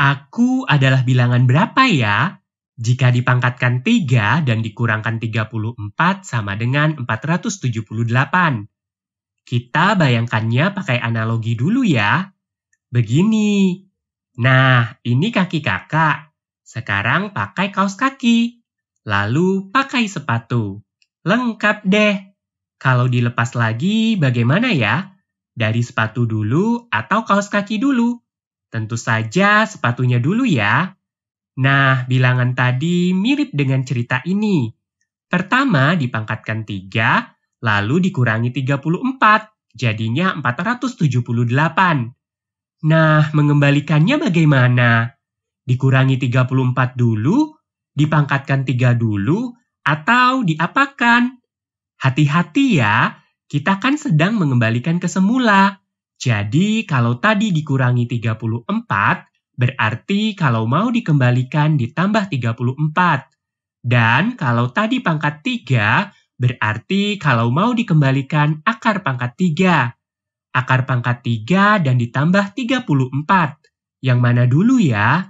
Aku adalah bilangan berapa ya? Jika dipangkatkan 3 dan dikurangkan 34 sama dengan 478. Kita bayangkannya pakai analogi dulu ya. Begini. Nah, ini kaki kakak. Sekarang pakai kaos kaki. Lalu pakai sepatu. Lengkap deh. Kalau dilepas lagi bagaimana ya? Dari sepatu dulu atau kaos kaki dulu? Tentu saja sepatunya dulu ya. Nah, bilangan tadi mirip dengan cerita ini. Pertama dipangkatkan 3, lalu dikurangi 34, jadinya 478. Nah, mengembalikannya bagaimana? Dikurangi 34 dulu, dipangkatkan 3 dulu, atau diapakan? Hati-hati ya, kita kan sedang mengembalikan ke semula. Jadi kalau tadi dikurangi 34, berarti kalau mau dikembalikan ditambah 34. Dan kalau tadi pangkat 3, berarti kalau mau dikembalikan akar pangkat 3. Akar pangkat 3 dan ditambah 34. Yang mana dulu ya?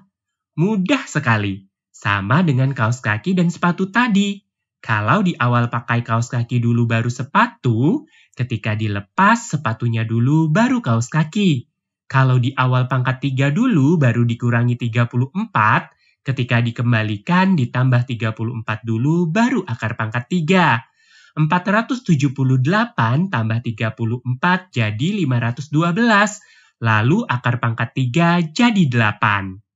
Mudah sekali. Sama dengan kaos kaki dan sepatu tadi. Kalau di awal pakai kaos kaki dulu baru sepatu, ketika dilepas sepatunya dulu baru kaos kaki. Kalau di awal pangkat 3 dulu baru dikurangi 34, ketika dikembalikan ditambah 34 dulu baru akar pangkat 3. 478 tambah 34 jadi 512, lalu akar pangkat 3 jadi 8.